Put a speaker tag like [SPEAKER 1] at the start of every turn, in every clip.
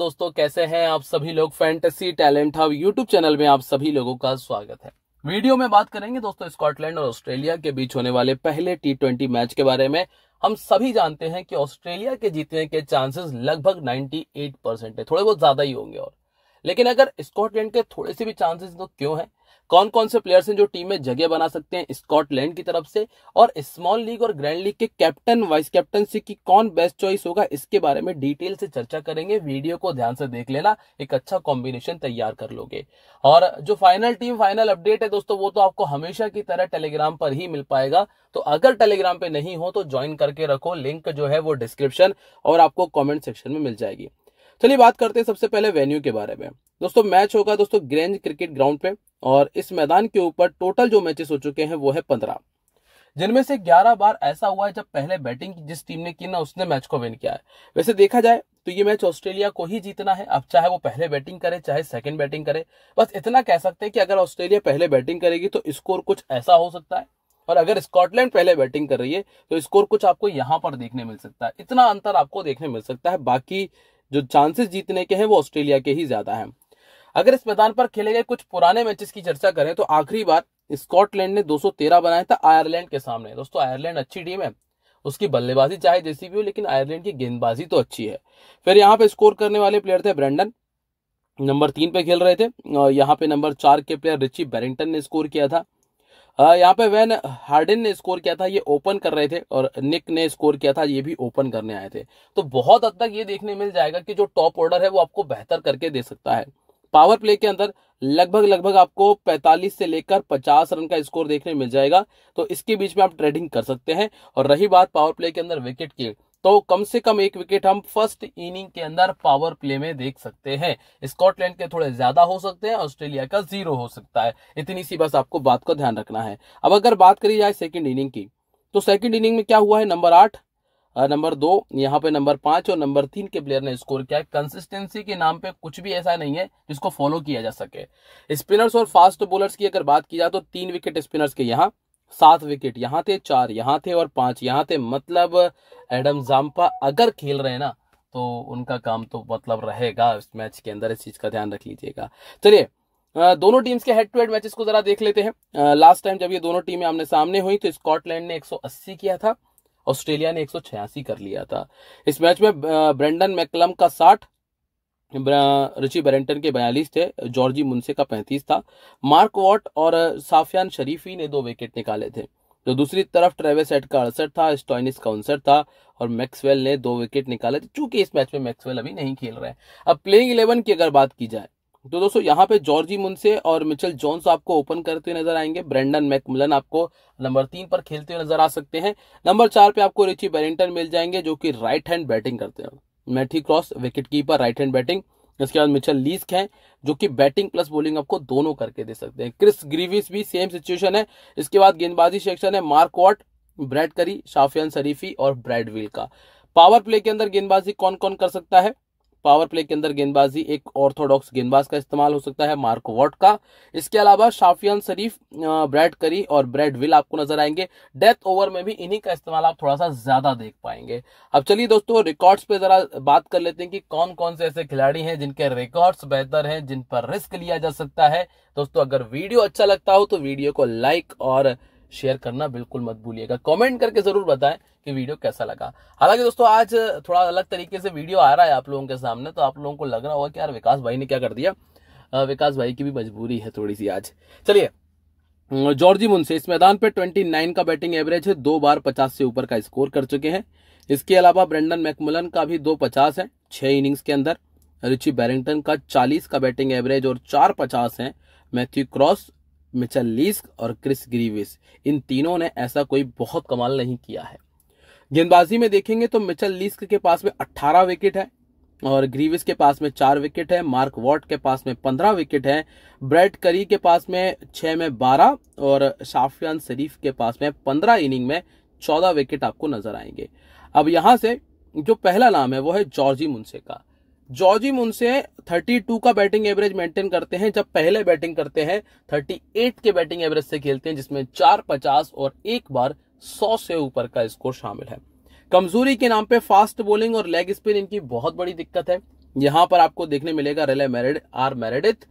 [SPEAKER 1] दोस्तों कैसे हैं आप सभी लोग fantasy talent hub YouTube channel में आप सभी लोगों का स्वागत है वीडियो में बात करेंगे दोस्तों स्कॉटलैंड और ऑस्ट्रेलिया के बीच होने वाले पहले टी ट्वेंटी मैच के बारे में हम सभी जानते हैं कि ऑस्ट्रेलिया के जीतने के चांसेस लगभग 98 परसेंट है थोड़े बहुत ज्यादा ही होंगे और लेकिन अगर स्कॉटलैंड के थोड़े से भी चांसेस तो क्यों है कौन कौन से प्लेयर्स हैं जो टीम में जगह बना सकते हैं स्कॉटलैंड की तरफ से और स्मॉल लीग और ग्रैंड लीग के कैप्टन वाइस कैप्टनशिप की कौन बेस्ट चॉइस होगा इसके बारे में डिटेल से चर्चा करेंगे वीडियो को ध्यान से देख लेना एक अच्छा कॉम्बिनेशन तैयार कर लोगे और जो फाइनल टीम फाइनल अपडेट है दोस्तों वो तो आपको हमेशा की तरह टेलीग्राम पर ही मिल पाएगा तो अगर टेलीग्राम पे नहीं हो तो ज्वाइन करके रखो लिंक जो है वो डिस्क्रिप्शन और आपको कॉमेंट सेक्शन में मिल जाएगी चलिए बात करते हैं सबसे पहले वेन्यू के बारे में दोस्तों मैच होगा दोस्तों ग्रेंज क्रिकेट ग्राउंड पे और इस मैदान के ऊपर टोटल जो मैचेस हो चुके हैं वो है पंद्रह जिनमें से ग्यारह बार ऐसा हुआ है जब पहले बैटिंग जिस टीम ने की ना उसने मैच को विन किया है वैसे देखा जाए तो ये मैच ऑस्ट्रेलिया को ही जीतना है अब चाहे वो पहले बैटिंग करे चाहे सेकंड बैटिंग करे बस इतना कह सकते हैं कि अगर ऑस्ट्रेलिया पहले बैटिंग करेगी तो स्कोर कुछ ऐसा हो सकता है और अगर स्कॉटलैंड पहले बैटिंग कर रही है तो स्कोर कुछ आपको यहां पर देखने मिल सकता है इतना अंतर आपको देखने मिल सकता है बाकी जो चांसेस जीतने के हैं वो ऑस्ट्रेलिया के ही ज्यादा है अगर इस मैदान पर खेले गए कुछ पुराने मैचेस की चर्चा करें तो आखिरी बार स्कॉटलैंड ने 213 बनाया था आयरलैंड के सामने दोस्तों आयरलैंड अच्छी टीम है उसकी बल्लेबाजी चाहे जैसी भी हो लेकिन आयरलैंड की गेंदबाजी तो अच्छी है फिर यहाँ पे स्कोर करने वाले प्लेयर थे ब्रेंडन नंबर तीन पे खेल रहे थे और यहाँ पे नंबर चार के प्लेयर रिची बैरिंगटन ने स्कोर किया था यहाँ पे वैन हार्डन ने स्कोर किया था ये ओपन कर रहे थे और निक ने स्कोर किया था ये भी ओपन करने आए थे तो बहुत हद तक ये देखने मिल जाएगा कि जो टॉप ऑर्डर है वो आपको बेहतर करके दे सकता है पावर प्ले के अंदर लगभग लगभग आपको 45 से लेकर 50 रन का स्कोर देखने मिल जाएगा तो इसके बीच में आप ट्रेडिंग कर सकते हैं और रही बात पावर प्ले के अंदर विकेट की तो कम से कम एक विकेट हम फर्स्ट इनिंग के अंदर पावर प्ले में देख सकते हैं स्कॉटलैंड के थोड़े ज्यादा हो सकते हैं ऑस्ट्रेलिया का जीरो हो सकता है इतनी सी बस आपको बात का ध्यान रखना है अब अगर बात करी जाए सेकेंड इनिंग की तो सेकेंड इनिंग में क्या हुआ है नंबर आठ नंबर दो यहाँ पे नंबर पांच और नंबर तीन के प्लेयर ने स्कोर किया है कंसिस्टेंसी के नाम पे कुछ भी ऐसा नहीं है जिसको फॉलो किया जा सके स्पिनर्स और फास्ट बोलर्स की अगर बात की जाए तो तीन विकेट स्पिनर्स के यहाँ सात विकेट यहाँ थे चार यहाँ थे और पांच यहाँ थे मतलब एडम जाम्पा अगर खेल रहे ना तो उनका काम तो मतलब रहेगा इस मैच के अंदर इस चीज का ध्यान रख लीजिएगा चलिए दोनों टीम्स के हेड टू हेड मैचेस को जरा देख लेते हैं लास्ट टाइम जब ये दोनों टीमें आमने सामने हुई तो स्कॉटलैंड ने 180 किया था ऑस्ट्रेलिया ने एक कर लिया था इस मैच में ब्रेंडन मैकलम का साठ रिची बेरेंटन के बयालीस थे जॉर्जी मुंसे का पैंतीस था मार्क वॉट और साफियान शरीफी ने दो विकेट निकाले थे जो दूसरी तरफ ट्रेवेस एट का अड़सठ था स्टॉइनिस का उनसठ था और मैक्सवेल ने दो विकेट निकाले थे चूंकि इस मैच में मैक्सवेल अभी नहीं खेल रहे हैं अब प्लेइंग इलेवन की अगर बात की जाए तो दोस्तों यहाँ पे जॉर्जी मुंसे और मिचल जॉन्स आपको ओपन करते हुए नजर आएंगे ब्रेंडन मैकमिलन आपको नंबर तीन पर खेलते हुए नजर आ सकते हैं नंबर चार पे आपको रिची बैरिंगटन मिल जाएंगे जो कि राइट हैंड बैटिंग करते हैं Matthew Cross wicket keeper right hand batting इसके बाद मिचल लीस्क है जो कि बैटिंग प्लस बोलिंग आपको दोनों करके दे सकते हैं क्रिस ग्रीविस भी सेम सिचुएशन है इसके बाद गेंदबाजी सेक्शन है मार्क वॉट ब्रैड करी शाफियान शरीफी और ब्रैड का पावर प्ले के अंदर गेंदबाजी कौन कौन कर सकता है पावर प्ले के अंदर गेंदबाजी एक ऑर्थोडॉक्स गेंदबाज का इस्तेमाल हो सकता है मार्क वॉट का इसके अलावा शाफियान शरीफ ब्रैड करी और ब्रैड विल आपको नजर आएंगे डेथ ओवर में भी इन्हीं का इस्तेमाल आप थोड़ा सा ज्यादा देख पाएंगे अब चलिए दोस्तों रिकॉर्ड्स पे जरा बात कर लेते हैं कि कौन कौन से ऐसे खिलाड़ी हैं जिनके रिकॉर्ड्स बेहतर हैं जिन पर रिस्क लिया जा सकता है दोस्तों अगर वीडियो अच्छा लगता हो तो वीडियो को लाइक और शेयर करना बिल्कुल मत भूलिएगा कॉमेंट करके जरूर बताएं कि वीडियो कैसा लगा हालांकि दोस्तों आज थोड़ा अलग तरीके से वीडियो आ रहा है आप लोगों के सामने तो आप लोगों को लग रहा होगा कि यार विकास भाई ने क्या कर दिया विकास भाई की भी मजबूरी है थोड़ी सी आज चलिए जॉर्जी मुंसे इस मैदान पर ट्वेंटी का बैटिंग एवरेज है दो बार पचास से ऊपर का स्कोर कर चुके हैं इसके अलावा ब्रेंडन मैकमुलन का भी दो पचास है छह इनिंग्स के अंदर रिची बैरिंगटन का 40 का बैटिंग एवरेज और चार पचास है मैथ्यू क्रॉस मिचल लीस्क और क्रिस ग्रीविस इन तीनों ने ऐसा कोई बहुत कमाल नहीं किया है गेंदबाजी में देखेंगे तो मिचल लिस्क के पास में 18 विकेट है और ग्रीविस के पास में चार विकेट है मार्क वॉट के पास में पंद्रह विकेट है ब्रेड करी के पास में छह में बारह और शाफियान शरीफ के पास में पंद्रह इनिंग में चौदह विकेट आपको नजर आएंगे अब यहां से जो पहला नाम है वो है जॉर्जी मुंसे का जॉर्जी मुंसे 32 का बैटिंग एवरेज मेंटेन करते हैं जब पहले बैटिंग करते हैं 38 के बैटिंग एवरेज से खेलते हैं जिसमें चार पचास और एक बार सौ से ऊपर का स्कोर शामिल है कमजोरी के नाम पे फास्ट बॉलिंग और लेग स्पिन इनकी बहुत बड़ी दिक्कत है यहां पर आपको देखने मिलेगा रेले मेरेड आर मेरेडिथ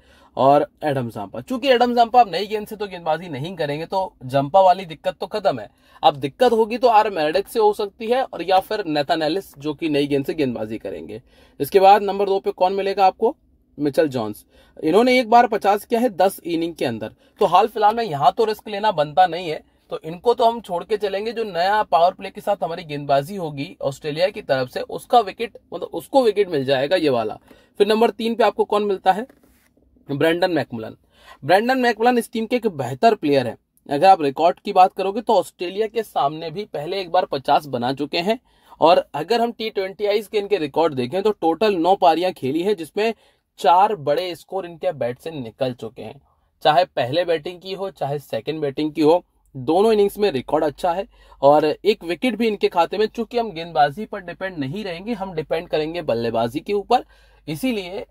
[SPEAKER 1] और एडम जाम्पा चूंकि एडम जाम्पा आप नई गेंद से तो गेंदबाजी नहीं करेंगे तो जंपा वाली दिक्कत तो खत्म है अब दिक्कत होगी तो आर मेरेडिथ से हो सकती है और या फिर नेथन एलिस जो कि नई गेंद से गेंदबाजी करेंगे इसके बाद नंबर दो पे कौन मिलेगा आपको मिचल जॉन्स इन्होंने एक बार पचास किया है दस इनिंग के अंदर तो हाल फिलहाल में यहां तो रिस्क लेना बनता नहीं है तो इनको तो हम छोड़ के चलेंगे जो नया पावर प्ले के साथ हमारी गेंदबाजी होगी ऑस्ट्रेलिया की तरफ से उसका विकेट मतलब उसको विकेट मिल जाएगा ये वाला फिर नंबर तीन पे आपको कौन मिलता है ब्रैंडन मैकमुलन ब्रैंडन मैकमुलन इस टीम के एक बेहतर प्लेयर है अगर आप रिकॉर्ड की बात करोगे तो ऑस्ट्रेलिया के सामने भी पहले एक बार पचास बना चुके हैं और अगर हम टी ट्वेंटी आईज के इनके रिकॉर्ड देखें तो टोटल नौ पारियां खेली है जिसमें चार बड़े स्कोर इनके बैट से निकल चुके हैं चाहे पहले बैटिंग की हो चाहे सेकंड बैटिंग की हो दोनों इनिंग्स में रिकॉर्ड अच्छा है और एक विकेट भी इनके खाते में चूंकि हम गेंदबाजी पर डिपेंड नहीं रहेंगे हम डिपेंड करेंगे बल्लेबाजी के ऊपर इसीलिए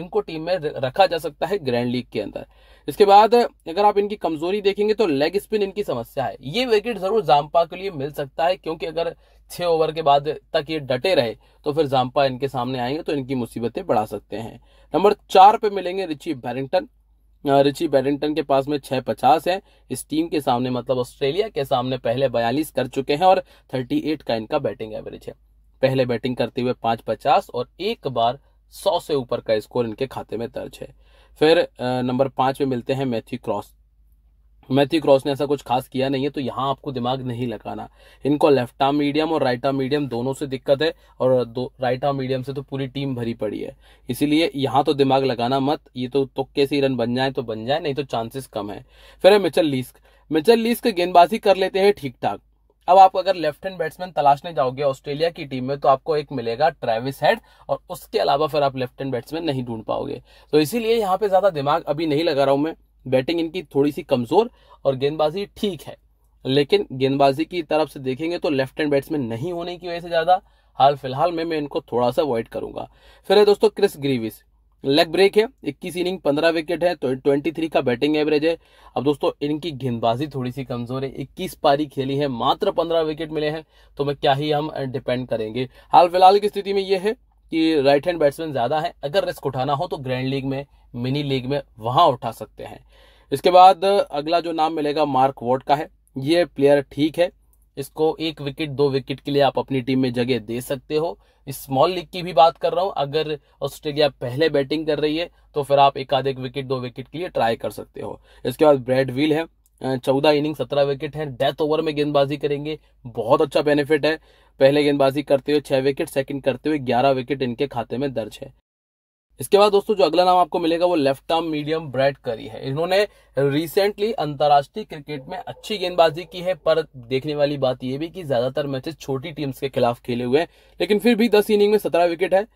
[SPEAKER 1] इनको टीम में रखा जा सकता है ग्रैंड लीग के अंदर इसके बाद अगर आप इनकी कमजोरी देखेंगे तो लेग स्पिन इनकी समस्या है ये विकेट जरूर जाम्पा के लिए मिल सकता है क्योंकि अगर छह ओवर के बाद तक ये डटे रहे तो फिर जाम्पा इनके सामने आएंगे तो इनकी मुसीबतें बढ़ा सकते हैं नंबर चार पे मिलेंगे रिची बैरिंगटन रिची बैडिंगटन के पास में छह पचास है इस टीम के सामने मतलब ऑस्ट्रेलिया के सामने पहले बयालीस कर चुके हैं और थर्टी एट का इनका बैटिंग एवरेज है पहले बैटिंग करते हुए पांच पचास और एक बार सौ से ऊपर का स्कोर इनके खाते में दर्ज है फिर नंबर पांच में मिलते हैं मैथ्यू क्रॉस मैथ्यू क्रॉस ने ऐसा कुछ खास किया नहीं है तो यहाँ आपको दिमाग नहीं लगाना इनको लेफ्ट आर्म मीडियम और राइट आर्म मीडियम दोनों से दिक्कत है और दो राइट आर्म मीडियम से तो पूरी टीम भरी पड़ी है इसीलिए यहाँ तो दिमाग लगाना मत ये तो तुक्के से रन बन जाए तो बन जाए नहीं तो चांसेस कम है फिर है मिचल लीस्क मिचल लिस्क गेंदबाजी कर लेते हैं ठीक ठाक अब आप अगर लेफ्ट हैंड बैट्समैन तलाशने जाओगे ऑस्ट्रेलिया की टीम में तो आपको एक मिलेगा ट्रेविस हेड और उसके अलावा फिर आप लेफ्ट हैंड बैट्समैन नहीं ढूंढ पाओगे तो इसीलिए यहाँ पे ज्यादा दिमाग अभी नहीं लगा रहा हूं मैं बैटिंग इनकी थोड़ी सी कमजोर और गेंदबाजी ठीक है लेकिन गेंदबाजी की तरफ से देखेंगे तो लेफ्ट हैंड बैट्समैन नहीं होने की वजह से ज्यादा हाल फिलहाल में मैं इनको थोड़ा सा अवॉइड करूंगा फिर है दोस्तों क्रिस ग्रीविस लेग ब्रेक है इक्कीस इनिंग पंद्रह विकेट है तो ट्वेंटी थ्री का बैटिंग एवरेज है अब दोस्तों इनकी गेंदबाजी थोड़ी सी कमजोर है इक्कीस पारी खेली है मात्र पंद्रह विकेट मिले हैं तो मैं क्या ही हम डिपेंड करेंगे हाल फिलहाल की स्थिति में यह है कि राइट हैंड बैट्समैन ज़्यादा है अगर रिस्क उठाना हो तो ग्रैंड लीग में मिनी लीग में वहां उठा सकते हैं इसके बाद अगला जो नाम मिलेगा मार्क वोट का है ये प्लेयर ठीक है इसको एक विकेट दो विकेट के लिए आप अपनी टीम में जगह दे सकते हो स्मॉल लीग की भी बात कर रहा हूं अगर ऑस्ट्रेलिया पहले बैटिंग कर रही है तो फिर आप एक आधे एक विकेट दो विकेट के लिए ट्राई कर सकते हो इसके बाद ब्रेड व्हील है चौदह इनिंग सत्रह विकेट है डेथ ओवर में गेंदबाजी करेंगे बहुत अच्छा बेनिफिट है पहले गेंदबाजी करते हुए छह विकेट सेकंड करते हुए ग्यारह विकेट इनके खाते में दर्ज है इसके बाद दोस्तों जो अगला नाम आपको मिलेगा वो लेफ्ट आर्म मीडियम ब्रैड करी है इन्होंने रिसेंटली अंतर्राष्ट्रीय क्रिकेट में अच्छी गेंदबाजी की है पर देखने वाली बात यह भी कि ज्यादातर मैचेस छोटी टीम्स के खिलाफ खेले हुए हैं लेकिन फिर भी दस इनिंग में सत्रह विकेट है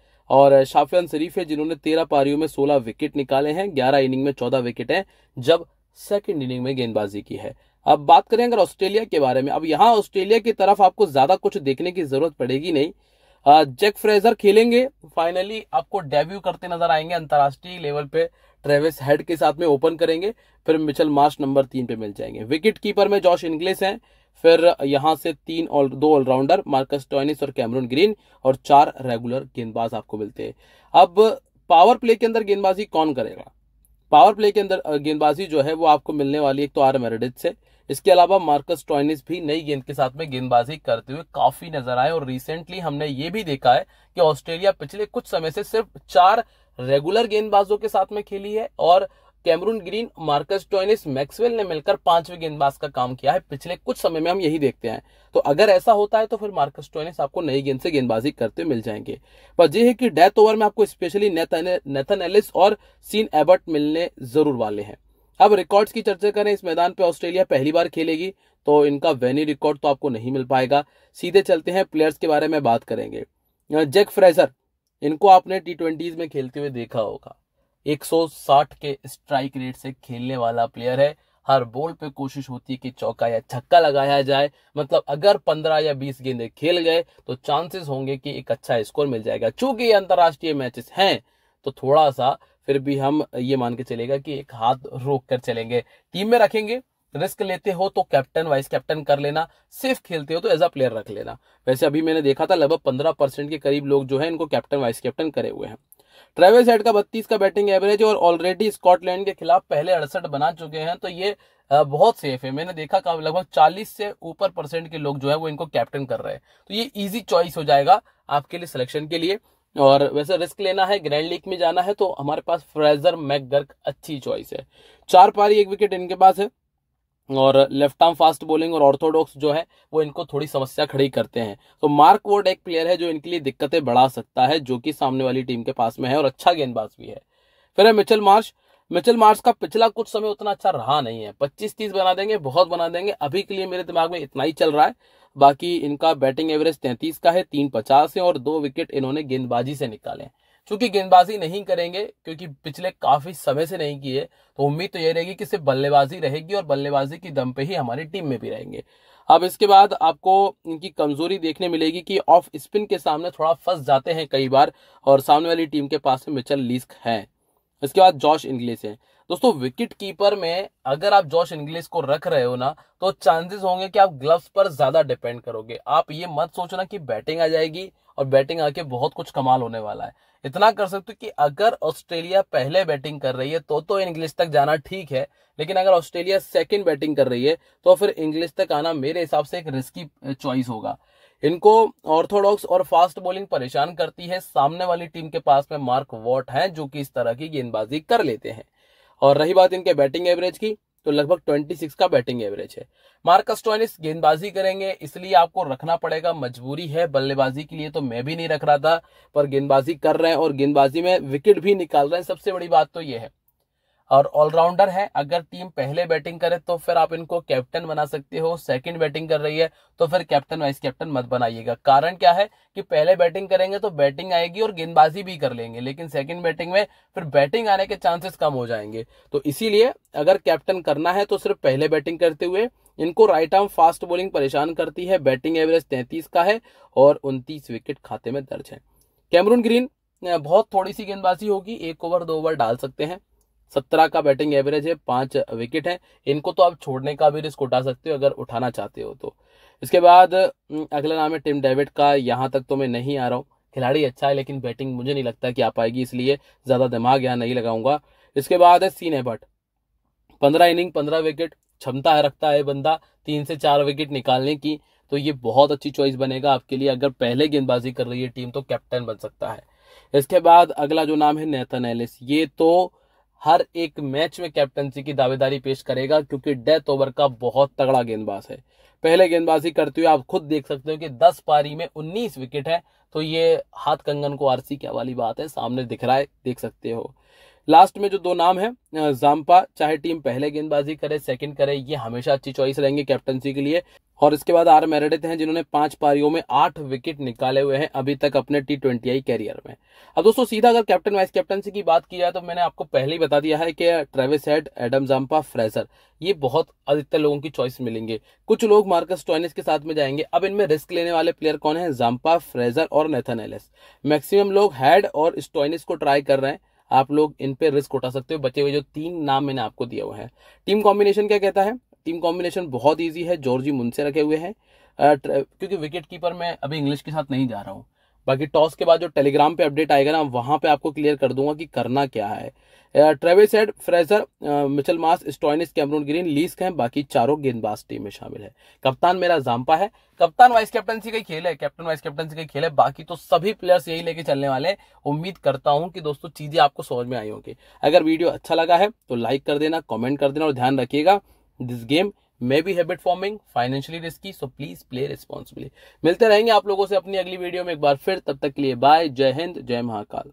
[SPEAKER 1] और शाफियान शरीफ है जिन्होंने तेरह पारियों में सोलह विकेट निकाले हैं ग्यारह इनिंग में चौदह विकेट है जब सेकेंड इनिंग में गेंदबाजी की है अब बात करें अगर ऑस्ट्रेलिया के बारे में अब यहाँ ऑस्ट्रेलिया की तरफ आपको ज्यादा कुछ देखने की जरूरत पड़ेगी नहीं जैक फ्रेजर खेलेंगे फाइनली आपको डेब्यू करते नजर आएंगे अंतर्राष्ट्रीय लेवल पे ट्रेविस हेड के साथ में ओपन करेंगे फिर मिचल मार्च नंबर तीन पे मिल जाएंगे विकेट कीपर में जॉश इंग्लिस हैं फिर यहाँ से तीन और दो ऑलराउंडर मार्कस टॉयनिस और कैमरून ग्रीन और चार रेगुलर गेंदबाज आपको मिलते हैं अब पावर प्ले के अंदर गेंदबाजी कौन करेगा पावर प्ले के अंदर गेंदबाजी जो है वो आपको मिलने वाली एक तो आर मेरेडिथ से इसके अलावा मार्कस टॉयनिस भी नई गेंद के साथ में गेंदबाजी करते हुए काफी नजर आए और रिसेंटली हमने ये भी देखा है कि ऑस्ट्रेलिया पिछले कुछ समय से सिर्फ चार रेगुलर गेंदबाजों के साथ में खेली है और Cameron Green Marcus Stoinis Maxwell ने मिलकर पांचवें गेंदबाज का काम किया है पिछले कुछ समय में हम यही देखते हैं तो अगर ऐसा होता है तो फिर मार्कस टॉइनिस आपको नई गेंद से गेंदबाजी करते मिल जाएंगे पर यह है कि डेथ ओवर में आपको स्पेशली नेथन एलिस और सीन एबर्ट मिलने जरूर वाले हैं अब रिकॉर्ड्स की चर्चा करें इस मैदान पे ऑस्ट्रेलिया पहली बार खेलेगी तो इनका वेनी रिकॉर्ड तो आपको नहीं मिल पाएगा सीधे चलते हैं प्लेयर्स के बारे में बात करेंगे जैक फ्रेजर इनको आपने टी ट्वेंटीज में खेलते हुए देखा होगा 160 के स्ट्राइक रेट से खेलने वाला प्लेयर है हर बॉल पे कोशिश होती है कि चौका या छक्का लगाया जाए मतलब अगर 15 या 20 गेंदे खेल गए तो चांसेस होंगे कि एक अच्छा स्कोर मिल जाएगा चूंकि ये अंतर्राष्ट्रीय मैचेस हैं तो थोड़ा सा फिर भी हम ये मान के चलेगा कि एक हाथ रोक कर चलेंगे टीम में रखेंगे रिस्क लेते हो तो कैप्टन वाइस कैप्टन कर लेना सिर्फ खेलते हो तो एज अ प्लेयर रख लेना वैसे अभी मैंने देखा था लगभग पंद्रह परसेंट के करीब लोग जो है इनको कैप्टन वाइस कैप्टन करे हुए हैं ट्रेवल्स हेड का बत्तीस का बैटिंग एवरेज और ऑलरेडी स्कॉटलैंड के खिलाफ पहले अड़सठ बना चुके हैं तो ये बहुत सेफ है मैंने देखा का लगभग 40 से ऊपर परसेंट के लोग जो है वो इनको कैप्टन कर रहे हैं तो ये इजी चॉइस हो जाएगा आपके लिए सिलेक्शन के लिए और वैसे रिस्क लेना है ग्रैंड लीग में जाना है तो हमारे पास फ्रेजर मैकगर्क अच्छी चॉइस है चार पारी एक विकेट इनके पास है और लेफ्ट आर्म फास्ट बॉलिंग और ऑर्थोडॉक्स जो है वो इनको थोड़ी समस्या खड़ी करते हैं तो मार्क वोड एक प्लेयर है जो इनके लिए दिक्कतें बढ़ा सकता है जो कि सामने वाली टीम के पास में है और अच्छा गेंदबाज भी है फिर है मिचल मार्श मिचल मार्च का पिछला कुछ समय उतना अच्छा रहा नहीं है पच्चीस तीस बना देंगे बहुत बना देंगे अभी के लिए मेरे दिमाग में इतना ही चल रहा है बाकी इनका बैटिंग एवरेज तैंतीस का है तीन पचास है और दो विकेट इन्होंने गेंदबाजी से निकाले हैं चूंकि गेंदबाजी नहीं करेंगे क्योंकि पिछले काफी समय से नहीं की है तो उम्मीद तो ये रहेगी कि सिर्फ बल्लेबाजी रहेगी और बल्लेबाजी की दम पे ही हमारी टीम में भी रहेंगे अब इसके बाद आपको इनकी कमजोरी देखने मिलेगी कि ऑफ स्पिन के सामने थोड़ा फंस जाते हैं कई बार और सामने वाली टीम के पास में मिचल लिस्क है इसके बाद जॉश इंग्लिश है दोस्तों विकेट कीपर में अगर आप जॉश इंग्लिश को रख रहे हो ना तो चांसेस होंगे कि आप ग्लव्स पर ज्यादा डिपेंड करोगे आप ये मत सोचना कि बैटिंग आ जाएगी और बैटिंग आके बहुत कुछ कमाल होने वाला है इतना कर सकते हो कि अगर ऑस्ट्रेलिया पहले बैटिंग कर रही है तो तो इंग्लिश तक जाना ठीक है लेकिन अगर ऑस्ट्रेलिया सेकंड बैटिंग कर रही है तो फिर इंग्लिश तक आना मेरे हिसाब से एक रिस्की चॉइस होगा इनको ऑर्थोडॉक्स और फास्ट बॉलिंग परेशान करती है सामने वाली टीम के पास में मार्क वॉट हैं जो कि इस तरह की गेंदबाजी कर लेते हैं और रही बात इनके बैटिंग एवरेज की तो लगभग 26 का बैटिंग एवरेज है मार्कस टॉयनिस गेंदबाजी करेंगे इसलिए आपको रखना पड़ेगा मजबूरी है बल्लेबाजी के लिए तो मैं भी नहीं रख रहा था पर गेंदबाजी कर रहे हैं और गेंदबाजी में विकेट भी निकाल रहे हैं सबसे बड़ी बात तो यह है और ऑलराउंडर है अगर टीम पहले बैटिंग करे तो फिर आप इनको कैप्टन बना सकते हो सेकंड बैटिंग कर रही है तो फिर कैप्टन वाइस कैप्टन मत बनाइएगा कारण क्या है कि पहले बैटिंग करेंगे तो बैटिंग आएगी और गेंदबाजी भी कर लेंगे लेकिन सेकंड बैटिंग में फिर बैटिंग आने के चांसेस कम हो जाएंगे तो इसीलिए अगर कैप्टन करना है तो सिर्फ पहले बैटिंग करते हुए इनको राइट आर्म फास्ट बॉलिंग परेशान करती है बैटिंग एवरेज तैंतीस का है और उनतीस विकेट खाते में दर्ज है कैमरून ग्रीन बहुत थोड़ी सी गेंदबाजी होगी एक ओवर दो ओवर डाल सकते हैं सत्रह का बैटिंग एवरेज है पांच विकेट है इनको तो आप छोड़ने का भी रिस्क उठा सकते हो अगर उठाना चाहते हो तो इसके बाद अगला नाम है टिम डेविड का यहाँ तक तो मैं नहीं आ रहा हूँ खिलाड़ी अच्छा है लेकिन बैटिंग मुझे नहीं लगता कि आ पाएगी इसलिए ज़्यादा दिमाग यहाँ नहीं लगाऊंगा इसके बाद है सीने एबट पंद्रह इनिंग पंद्रह विकेट क्षमता है रखता है बंदा तीन से चार विकेट निकालने की तो ये बहुत अच्छी चॉइस बनेगा आपके लिए अगर पहले गेंदबाजी कर रही है टीम तो कैप्टन बन सकता है इसके बाद अगला जो नाम है नेथन एलिस ये तो हर एक मैच में कैप्टनसी की दावेदारी पेश करेगा क्योंकि डेथ ओवर का बहुत तगड़ा गेंदबाज है पहले गेंदबाजी करते हुए आप खुद देख सकते हो कि 10 पारी में 19 विकेट है तो ये हाथ कंगन को आरसी क्या वाली बात है सामने दिख रहा है देख सकते हो लास्ट में जो दो नाम है जाम्पा चाहे टीम पहले गेंदबाजी करे सेकंड करे ये हमेशा अच्छी चॉइस रहेंगे कैप्टनसी के लिए और इसके बाद आर मेरेडिथ हैं जिन्होंने पांच पारियों में आठ विकेट निकाले हुए हैं अभी तक अपने टी ट्वेंटी आई कैरियर में अब दोस्तों सीधा अगर कैप्टन वाइस कैप्टनसी की बात की जाए तो मैंने आपको पहले ही बता दिया है कि Travis Head Adam Zampa Fraser ये बहुत अधिकतर लोगों की चॉइस मिलेंगे कुछ लोग मार्कस टॉइनिस के साथ में जाएंगे अब इनमें रिस्क लेने वाले प्लेयर कौन है जाम्पा फ्रेजर और नेथन एलिस मैक्सिमम लोग हेड और स्टॉइनिस को ट्राई कर रहे हैं आप लोग इन पे रिस्क उठा सकते हो बचे हुए जो तीन नाम मैंने आपको दिया हुए हैं टीम कॉम्बिनेशन क्या कहता है टीम कॉम्बिनेशन बहुत ईजी है जॉर्जी मुंसे रखे हुए हैं क्योंकि विकेट कीपर मैं अभी इंग्लिश के साथ नहीं जा रहा हूँ बाकी टॉस के बाद जो टेलीग्राम पे अपडेट आएगा ना वहां पे आपको क्लियर कर दूंगा कि करना क्या है Travis Head Fraser Mitchell Marsh Stoinis Cameron Green Leask हैं बाकी चारों गेंदबाज टीम में शामिल है कप्तान मेरा जाम्पा है कप्तान वाइस कैप्टनसी का खेल है कैप्टन वाइस कैप्टनसी का खेल है बाकी तो सभी प्लेयर्स यही लेके चलने वाले उम्मीद करता हूं कि दोस्तों चीजें आपको समझ में आई होंगी अगर वीडियो अच्छा लगा है तो लाइक कर देना कॉमेंट कर देना और ध्यान रखिएगा this game may be habit forming financially risky so please play responsibly मिलते रहेंगे आप लोगों से अपनी अगली वीडियो में एक बार फिर तब तक के लिए बाय जय हिंद जय महाकाल